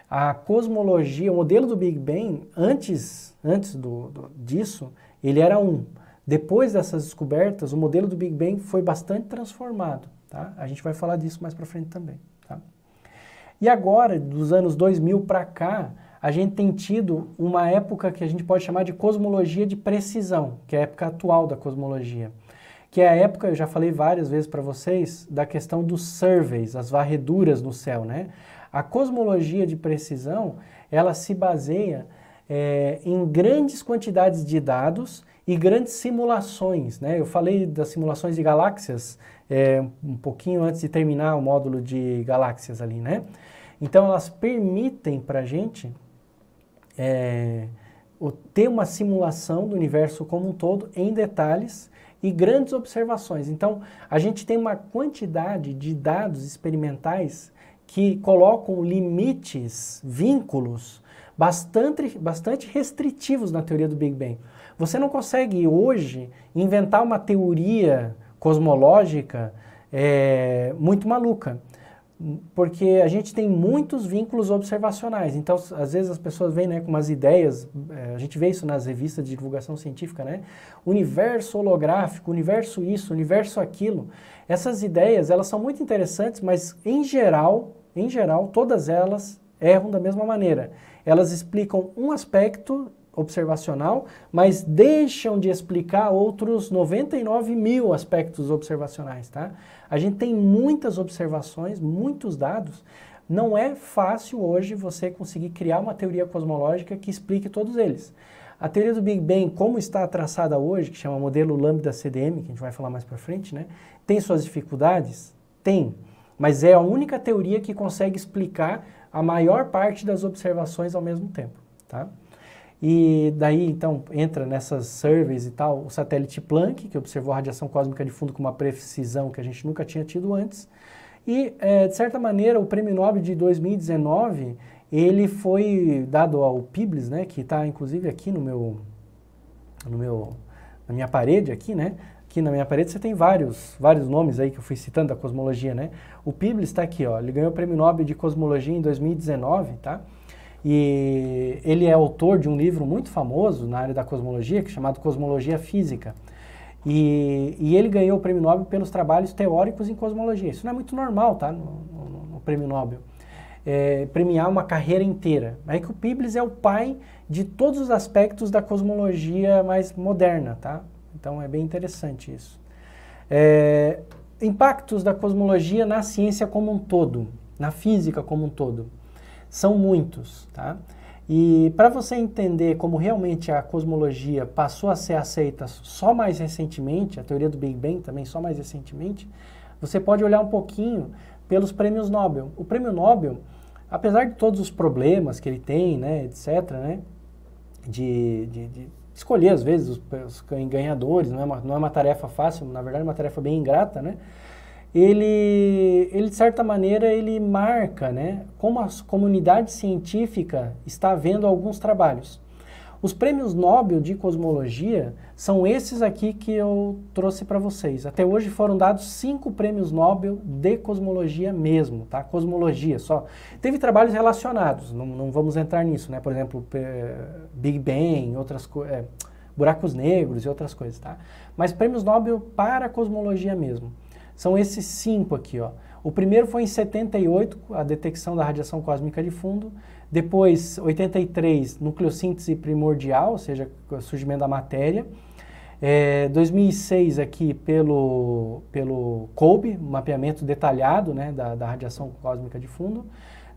A cosmologia, o modelo do Big Bang, antes, antes do, do disso, ele era um. Depois dessas descobertas, o modelo do Big Bang foi bastante transformado. Tá? A gente vai falar disso mais para frente também. Tá? E agora, dos anos 2000 para cá, a gente tem tido uma época que a gente pode chamar de cosmologia de precisão, que é a época atual da cosmologia, que é a época, eu já falei várias vezes para vocês, da questão dos surveys, as varreduras no céu, né? A cosmologia de precisão, ela se baseia é, em grandes quantidades de dados e grandes simulações, né? Eu falei das simulações de galáxias é, um pouquinho antes de terminar o módulo de galáxias ali, né? Então elas permitem para a gente é, ter uma simulação do universo como um todo em detalhes e grandes observações. Então, a gente tem uma quantidade de dados experimentais que colocam limites, vínculos bastante, bastante restritivos na teoria do Big Bang. Você não consegue hoje inventar uma teoria cosmológica é, muito maluca porque a gente tem muitos vínculos observacionais. Então, às vezes as pessoas vêm né, com umas ideias, é, a gente vê isso nas revistas de divulgação científica, né? Universo holográfico, universo isso, universo aquilo. Essas ideias, elas são muito interessantes, mas em geral, em geral, todas elas erram da mesma maneira. Elas explicam um aspecto observacional, mas deixam de explicar outros 99 mil aspectos observacionais, tá? A gente tem muitas observações, muitos dados. Não é fácil hoje você conseguir criar uma teoria cosmológica que explique todos eles. A teoria do Big Bang, como está traçada hoje, que chama modelo lambda CDM, que a gente vai falar mais para frente, né? Tem suas dificuldades? Tem, mas é a única teoria que consegue explicar a maior parte das observações ao mesmo tempo, tá? E daí, então, entra nessas surveys e tal o satélite Planck, que observou a radiação cósmica de fundo com uma precisão que a gente nunca tinha tido antes. E, é, de certa maneira, o Prêmio Nobel de 2019, ele foi dado ao Piblis, né, que está, inclusive, aqui no meu, no meu, na minha parede aqui, né, aqui na minha parede você tem vários, vários nomes aí que eu fui citando da cosmologia, né? O Piblis está aqui, ó, ele ganhou o Prêmio Nobel de Cosmologia em 2019, tá? E ele é autor de um livro muito famoso na área da cosmologia, que é chamado Cosmologia Física. E, e, ele ganhou o prêmio Nobel pelos trabalhos teóricos em cosmologia. Isso não é muito normal, tá? No, no, no prêmio Nobel. É, premiar uma carreira inteira. É que o Piblis é o pai de todos os aspectos da cosmologia mais moderna, tá? Então é bem interessante isso. É, impactos da cosmologia na ciência como um todo, na física como um todo são muitos, tá? E para você entender como realmente a cosmologia passou a ser aceita só mais recentemente, a teoria do Big Bang também só mais recentemente, você pode olhar um pouquinho pelos prêmios Nobel. O prêmio Nobel, apesar de todos os problemas que ele tem, né, etc., né, de, de, de escolher às vezes os, os ganhadores, não é, uma, não é uma tarefa fácil, na verdade é uma tarefa bem ingrata, né? ele, ele de certa maneira ele marca, né, como a comunidade científica está vendo alguns trabalhos. Os prêmios Nobel de cosmologia são esses aqui que eu trouxe para vocês. Até hoje foram dados cinco prêmios Nobel de cosmologia mesmo, tá? Cosmologia só. Teve trabalhos relacionados, não, não vamos entrar nisso, né? Por exemplo, Big Bang, outras é, buracos negros e outras coisas, tá? Mas prêmios Nobel para cosmologia mesmo. São esses cinco aqui, ó. O primeiro foi em 78, a detecção da radiação cósmica de fundo. Depois, 83, nucleossíntese primordial, ou seja, o surgimento da matéria. É, 2006 aqui pelo, pelo COBE, mapeamento detalhado né, da, da radiação cósmica de fundo.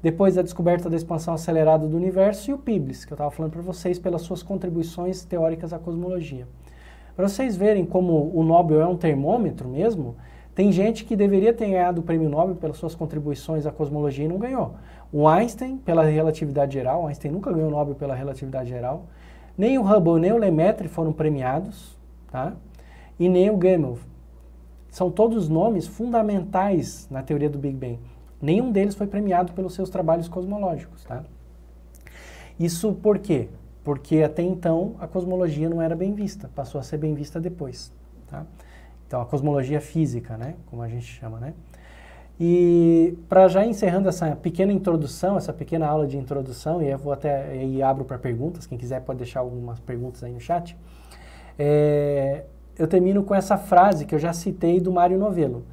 Depois a descoberta da expansão acelerada do universo e o PIBLES, que eu estava falando para vocês, pelas suas contribuições teóricas à cosmologia. Para vocês verem como o Nobel é um termômetro mesmo, tem gente que deveria ter ganhado o prêmio Nobel pelas suas contribuições à cosmologia e não ganhou. O Einstein, pela relatividade geral, Einstein nunca ganhou o Nobel pela relatividade geral. Nem o Hubble, nem o Lemaitre foram premiados, tá? E nem o Gamow. São todos nomes fundamentais na teoria do Big Bang. Nenhum deles foi premiado pelos seus trabalhos cosmológicos, tá? Isso por quê? Porque até então a cosmologia não era bem vista, passou a ser bem vista depois, tá? Então, a cosmologia física, né? Como a gente chama, né? E para já encerrando essa pequena introdução, essa pequena aula de introdução, e eu vou até e abro para perguntas, quem quiser pode deixar algumas perguntas aí no chat. É, eu termino com essa frase que eu já citei do Mário Novello.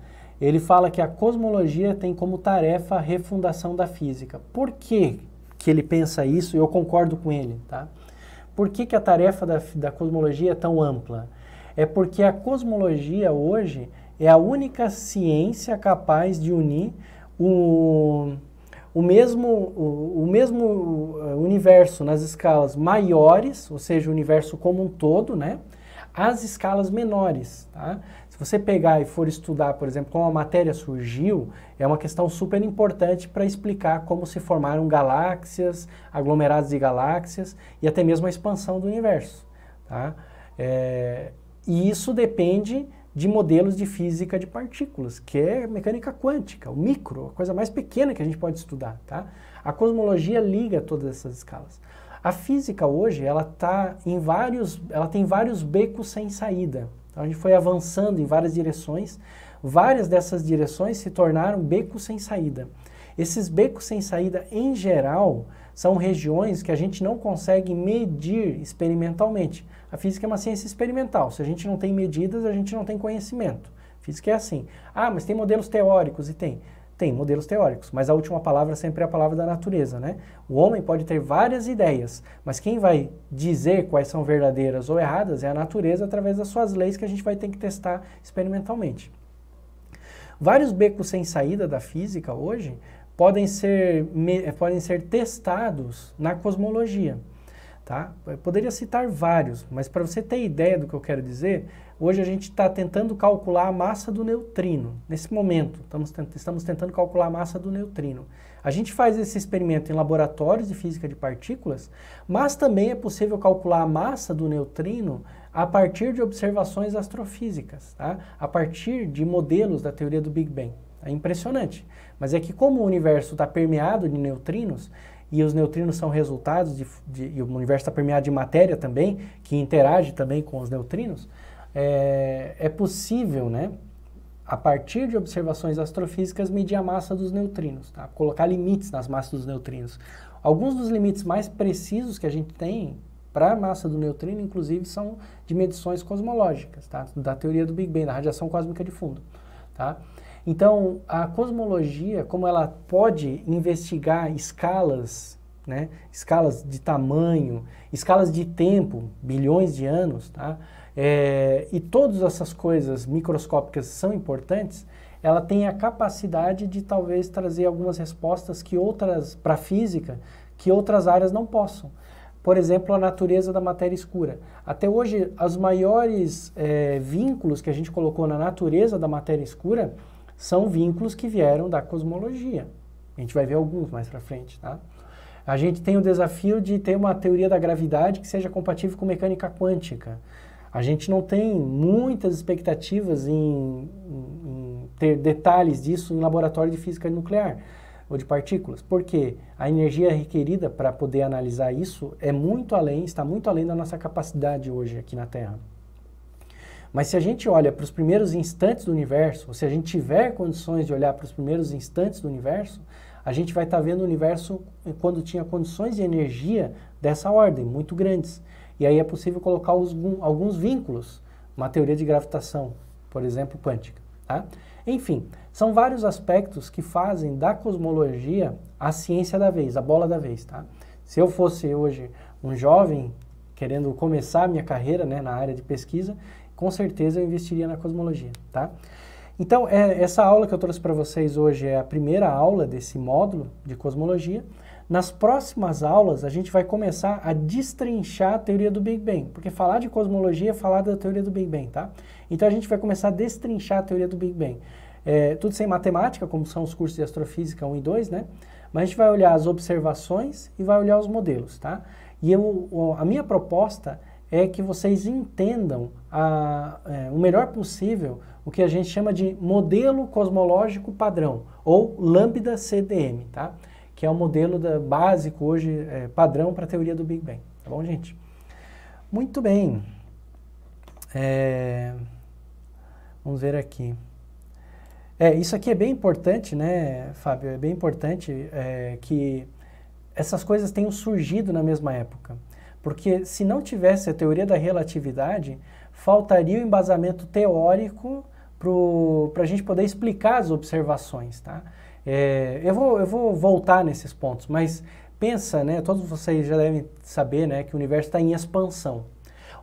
Ele fala que a cosmologia tem como tarefa a refundação da física. Por que, que ele pensa isso? Eu concordo com ele, tá? Por que, que a tarefa da, da cosmologia é tão ampla? é porque a cosmologia hoje é a única ciência capaz de unir o, o, mesmo, o, o mesmo eh, universo nas escalas maiores, ou seja, o universo como um todo, né? As escalas menores, tá? Se você pegar e for estudar, por exemplo, como a matéria surgiu, é uma questão super importante para explicar como se formaram galáxias, aglomerados de galáxias e até mesmo a expansão do universo, tá? É, e isso depende de modelos de física de partículas, que é mecânica quântica, o micro, a coisa mais pequena que a gente pode estudar, tá? A cosmologia liga todas essas escalas. A física hoje, ela tá em vários, ela tem vários becos sem saída. Então a gente foi avançando em várias direções, várias dessas direções se tornaram becos sem saída. Esses becos sem saída, em geral, são regiões que a gente não consegue medir experimentalmente. A física é uma ciência experimental. Se a gente não tem medidas, a gente não tem conhecimento. física é assim. Ah, mas tem modelos teóricos e tem. Tem modelos teóricos, mas a última palavra sempre é a palavra da natureza, né? O homem pode ter várias ideias, mas quem vai dizer quais são verdadeiras ou erradas é a natureza através das suas leis que a gente vai ter que testar experimentalmente. Vários becos sem saída da física hoje podem ser, eh, podem ser testados na cosmologia. Tá? Eu poderia citar vários, mas para você ter ideia do que eu quero dizer, hoje a gente está tentando calcular a massa do neutrino. Nesse momento, estamos, estamos tentando calcular a massa do neutrino. A gente faz esse experimento em laboratórios de física de partículas, mas também é possível calcular a massa do neutrino a partir de observações astrofísicas, tá? a partir de modelos da teoria do Big Bang. É impressionante. Mas é que como o universo está permeado de neutrinos, e os neutrinos são resultados de, de e o universo está permeado de matéria também, que interage também com os neutrinos, é, é possível, né, a partir de observações astrofísicas, medir a massa dos neutrinos, tá? colocar limites nas massas dos neutrinos. Alguns dos limites mais precisos que a gente tem para a massa do neutrino, inclusive, são de medições cosmológicas, tá? da teoria do Big Bang, da radiação cósmica de fundo. Tá? Então, a cosmologia, como ela pode investigar escalas, né, escalas de tamanho, escalas de tempo, bilhões de anos, tá? É, e todas essas coisas microscópicas são importantes, ela tem a capacidade de talvez trazer algumas respostas que outras, para a física, que outras áreas não possam. Por exemplo, a natureza da matéria escura. Até hoje, os maiores é, vínculos que a gente colocou na natureza da matéria escura são vínculos que vieram da cosmologia. A gente vai ver alguns mais para frente, tá? A gente tem o desafio de ter uma teoria da gravidade que seja compatível com mecânica quântica. A gente não tem muitas expectativas em, em, em ter detalhes disso em laboratório de física nuclear ou de partículas, porque a energia requerida para poder analisar isso é muito além, está muito além da nossa capacidade hoje aqui na Terra. Mas se a gente olha para os primeiros instantes do universo, ou se a gente tiver condições de olhar para os primeiros instantes do universo, a gente vai estar tá vendo o universo eh, quando tinha condições de energia dessa ordem, muito grandes. E aí é possível colocar alguns vínculos, uma teoria de gravitação, por exemplo, quântica. Tá? Enfim, são vários aspectos que fazem da cosmologia a ciência da vez, a bola da vez. Tá? Se eu fosse hoje um jovem querendo começar a minha carreira né, na área de pesquisa, com certeza eu investiria na cosmologia, tá? Então, é, essa aula que eu trouxe para vocês hoje é a primeira aula desse módulo de cosmologia. Nas próximas aulas, a gente vai começar a destrinchar a teoria do Big Bang, porque falar de cosmologia é falar da teoria do Big Bang, tá? Então, a gente vai começar a destrinchar a teoria do Big Bang. É, tudo sem matemática, como são os cursos de astrofísica 1 e 2, né? Mas a gente vai olhar as observações e vai olhar os modelos, tá? E eu, a minha proposta é que vocês entendam a, é, o melhor possível o que a gente chama de modelo cosmológico padrão, ou lambda CDM, tá? que é o modelo da, básico hoje, é, padrão para a teoria do Big Bang. Tá bom, gente? Muito bem. É, vamos ver aqui. É, isso aqui é bem importante, né, Fábio? É bem importante é, que essas coisas tenham surgido na mesma época. Porque se não tivesse a teoria da relatividade, faltaria o embasamento teórico para a gente poder explicar as observações, tá? É, eu, vou, eu vou voltar nesses pontos, mas pensa, né? Todos vocês já devem saber, né, que o universo está em expansão.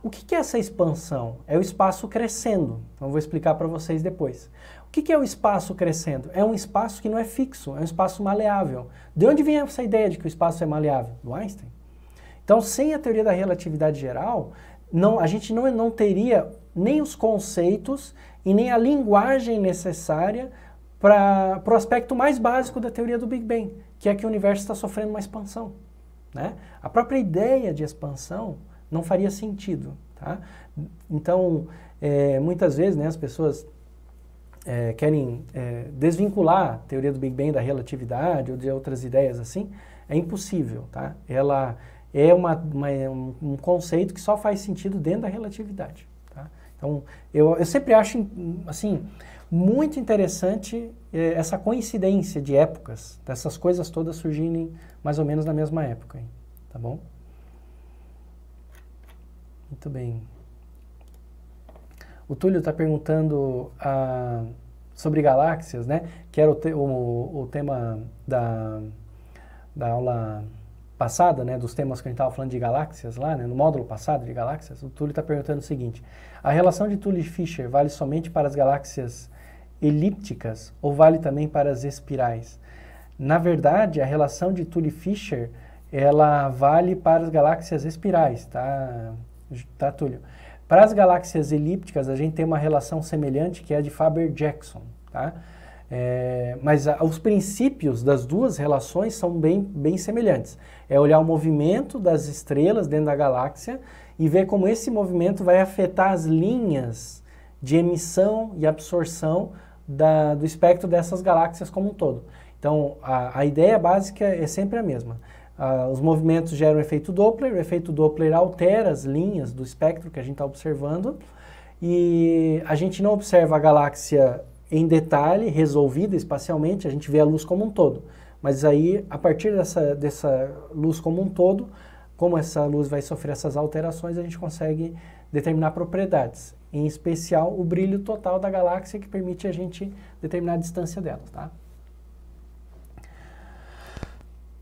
O que, que, é essa expansão? É o espaço crescendo. Então, eu vou explicar para vocês depois. O que, que, é o espaço crescendo? É um espaço que não é fixo, é um espaço maleável. De onde vem essa ideia de que o espaço é maleável? Do Einstein. Então, sem a teoria da relatividade geral, não, a gente não, não teria nem os conceitos e nem a linguagem necessária para o aspecto mais básico da teoria do Big Bang, que é que o universo está sofrendo uma expansão. Né? A própria ideia de expansão não faria sentido. Tá? Então, é, muitas vezes né, as pessoas é, querem é, desvincular a teoria do Big Bang da relatividade ou de outras ideias assim, é impossível. Tá? Ela é uma, uma, é um conceito que só faz sentido dentro da relatividade. Tá? Então, eu, eu sempre acho, assim, muito interessante é, essa coincidência de épocas, dessas coisas todas surgirem mais ou menos na mesma época, hein? tá bom? Muito bem. O Túlio está perguntando ah, sobre galáxias, né? Que era o, te, o, o tema da, da aula passada, né, dos temas que a gente estava falando de galáxias lá, né, no módulo passado de galáxias, o Túlio está perguntando o seguinte: a relação de Tully e Fischer vale somente para as galáxias elípticas ou vale também para as espirais? Na verdade, a relação de Tully e Fischer ela vale para as galáxias espirais, tá, tá Túlio? Para as galáxias elípticas, a gente tem uma relação semelhante que é a de Faber-Jackson, tá? É, mas a, os princípios das duas relações são bem, bem semelhantes. É olhar o movimento das estrelas dentro da galáxia e ver como esse movimento vai afetar as linhas de emissão e absorção da, do espectro dessas galáxias como um todo. Então, a, a ideia básica é sempre a mesma. os movimentos geram efeito Doppler, o efeito Doppler altera as linhas do espectro que a gente está observando, e a gente não observa a galáxia em detalhe, resolvida espacialmente, a gente vê a luz como um todo. Mas aí, a partir dessa, dessa luz como um todo, como essa luz vai sofrer essas alterações, a gente consegue determinar propriedades, em especial o brilho total da galáxia que permite a gente determinar a distância dela, tá?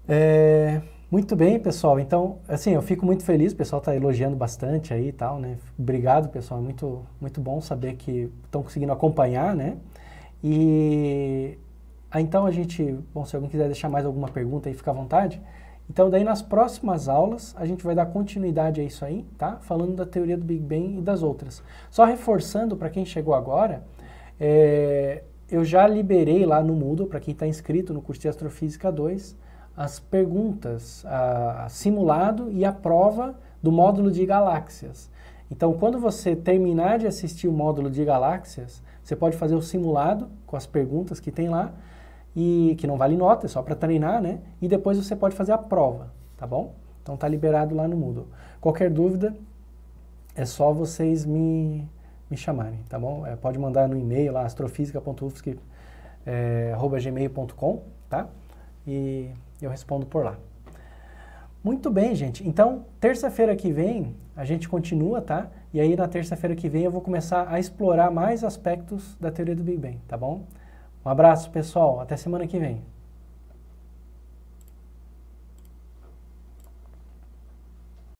É, muito bem, pessoal. Então, assim, eu fico muito feliz, o pessoal está elogiando bastante aí e tal, né? Obrigado, pessoal. É muito, muito bom saber que estão conseguindo acompanhar, né? E então a gente, bom, se alguém quiser deixar mais alguma pergunta aí, fica à vontade. Então daí nas próximas aulas a gente vai dar continuidade a isso aí, tá? Falando da teoria do Big Bang e das outras. Só reforçando para quem chegou agora, é, eu já liberei lá no Moodle, para quem está inscrito no curso de Astrofísica 2, as perguntas, a, a simulado e a prova do módulo de galáxias. Então, quando você terminar de assistir o módulo de galáxias, você pode fazer o simulado com as perguntas que tem lá, e que não vale nota, é só para treinar, né? E depois você pode fazer a prova, tá bom? Então tá liberado lá no Moodle. Qualquer dúvida, é só vocês me, me chamarem, tá bom? É, pode mandar no e-mail lá, é, tá? E eu respondo por lá. Muito bem, gente. Então, terça-feira que vem, a gente continua, tá? E aí na terça-feira que vem eu vou começar a explorar mais aspectos da teoria do Big Bang, tá bom? Um abraço, pessoal, até semana que vem.